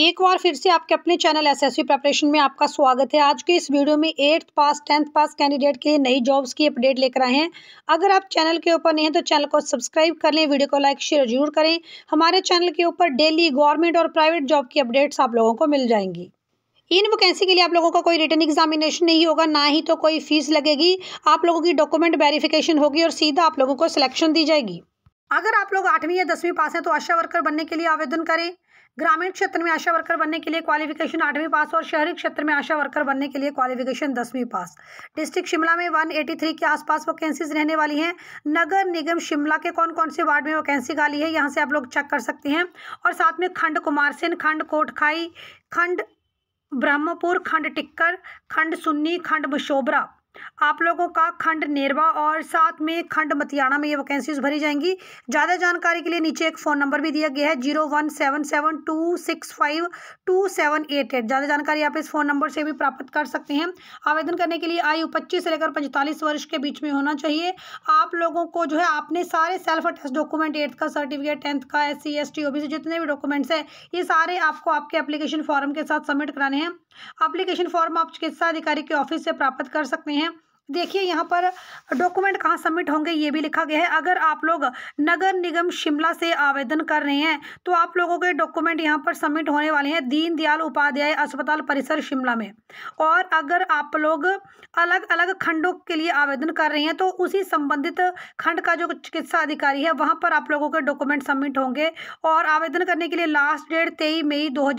एक बार फिर से आपके अपने चैनल एसएससी प्रिपरेशन में आपका स्वागत है आज के इस वीडियो में eighth pass tenth pass candidate के लिए नई जॉब्स की अपडेट लेकर आए हैं अगर आप चैनल के ऊपर नहीं हैं तो चैनल को सब्सक्राइब कर लें वीडियो को लाइक शेयर जरूर करें हमारे चैनल के ऊपर डेली गवर्नमेंट और प्राइवेट जॉब की अपडेट्स आप लोगों को मिल जाएंगी इन वैकेंसी के लिए आप लोगों का कोई रिटर्न एग्जामिनेशन नहीं होगा ना ही तो कोई फीस लगेगी आप लोगों की डॉक्यूमेंट वेरिफिकेशन होगी और सीधा आप लोगों को सिलेक्शन दी जाएगी अगर आप लोग आठवीं या दसवीं पास हैं तो आशा वर्कर बनने के लिए आवेदन करें ग्रामीण क्षेत्र में आशा वर्कर बनने के लिए क्वालिफिकेशन आठवीं पास और शहरी क्षेत्र में आशा वर्कर बनने के लिए क्वालिफिकेशन दसवीं पास डिस्ट्रिक्ट शिमला में 183 के आसपास वैकेंसीज रहने वाली हैं नगर निगम शिमला के कौन कौन से वार्ड में वैकेंसी खाली है यहाँ से आप लोग चेक कर सकते हैं और साथ में खंड कुमारसेन खंड कोटखाई खंड ब्रह्मपुर खंड टिक्कर खंड सुन्नी खंड मशोबरा आप लोगों का खंड नेरवा और साथ में खंड मतियाना में ये वैकेंसीज भरी जाएंगी ज़्यादा जानकारी के लिए नीचे एक फ़ोन नंबर भी दिया गया है zero one seven seven two six five two seven eight eight ज़्यादा जानकारी आप इस फ़ोन नंबर से भी प्राप्त कर सकते हैं आवेदन करने के लिए आयु पच्चीस से लेकर पैंतालीस वर्ष के बीच में होना चाहिए आप लोगों को जो है आपने सारे सेल्फ अटेस्ट डॉक्यूमेंट एट्थ का सर्टिफिकेट टेंथ का S C S T O B C जितने भी डॉक्यूमेंट्स हैं ये सारे आपको आपके एप्लीकेशन फॉर्म के साथ सबमिट कराने हैं अप्लीकेशन फॉर्म आप चिकित्सा अधिकारी के ऑफिस से प्राप्त कर सकते हैं देखिए यहाँ पर डॉक्यूमेंट कहाँ सबमिट होंगे ये भी लिखा गया है अगर आप लोग नगर निगम शिमला से आवेदन कर रहे हैं तो आप लोगों के डॉक्यूमेंट यहाँ पर सबमिट होने वाले हैं दीनदयाल उपाध्याय अस्पताल परिसर शिमला में और अगर आप लोग अलग अलग खंडों के लिए आवेदन कर रहे हैं तो उसी संबंधित खंड का जो चिकित्सा अधिकारी है वहाँ पर आप लोगों के डॉक्यूमेंट सबमिट होंगे और आवेदन करने के लिए लास्ट डेट तेईस मई दो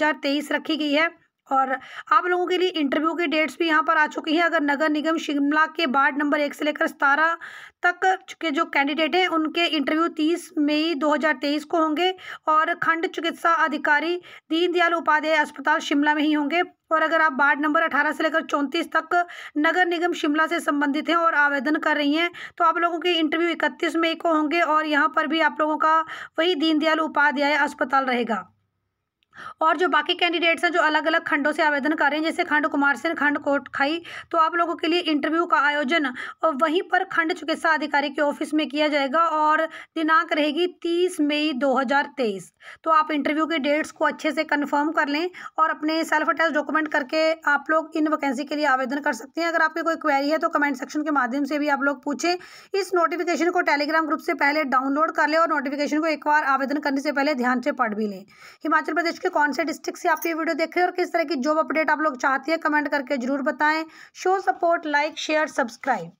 रखी गई है और आप लोगों के लिए इंटरव्यू की डेट्स भी यहाँ पर आ चुकी हैं अगर नगर निगम शिमला के वार्ड नंबर एक से लेकर सतारह तक के जो कैंडिडेट हैं उनके इंटरव्यू तीस मई 2023 को होंगे और खंड चिकित्सा अधिकारी दीनदयाल उपाध्याय अस्पताल शिमला में ही होंगे और अगर आप वार्ड नंबर 18 से लेकर 34 तक नगर निगम शिमला से संबंधित हैं और आवेदन कर रही हैं तो आप लोगों के इंटरव्यू इकतीस मई को होंगे और यहाँ पर भी आप लोगों का वही दीनदयाल उपाध्याय अस्पताल रहेगा और जो बाकी कैंडिडेट्स हैं जो अलग अलग खंडों से आवेदन कर रहे हैं जैसे खंड कुमार सिंह खंड कोटखाई तो आप लोगों के लिए इंटरव्यू का आयोजन वहीं पर खंड चिकित्सा अधिकारी के ऑफिस में किया जाएगा और दिनांक रहेगी तीस मई 2023 तो आप इंटरव्यू के डेट्स को अच्छे से कन्फर्म कर लें और अपने सेल्फ अटैच डॉक्यूमेंट करके आप लोग इन वैकेंसी के लिए आवेदन कर सकते हैं अगर आपकी कोई क्वेरी है तो कमेंट सेक्शन के माध्यम से भी आप लोग पूछें इस नोटिफिकेशन को टेलीग्राम ग्रुप से पहले डाउनलोड कर लें और नोटिफिकेशन को एक बार आवेदन करने से पहले ध्यान से पढ़ भी लें हिमाचल प्रदेश के कौन से डिस्ट्रिक्ट से आप ये वीडियो देख रहे हैं और किस तरह की जॉब अपडेट आप लोग चाहते हैं कमेंट करके जरूर बताएं show support like share subscribe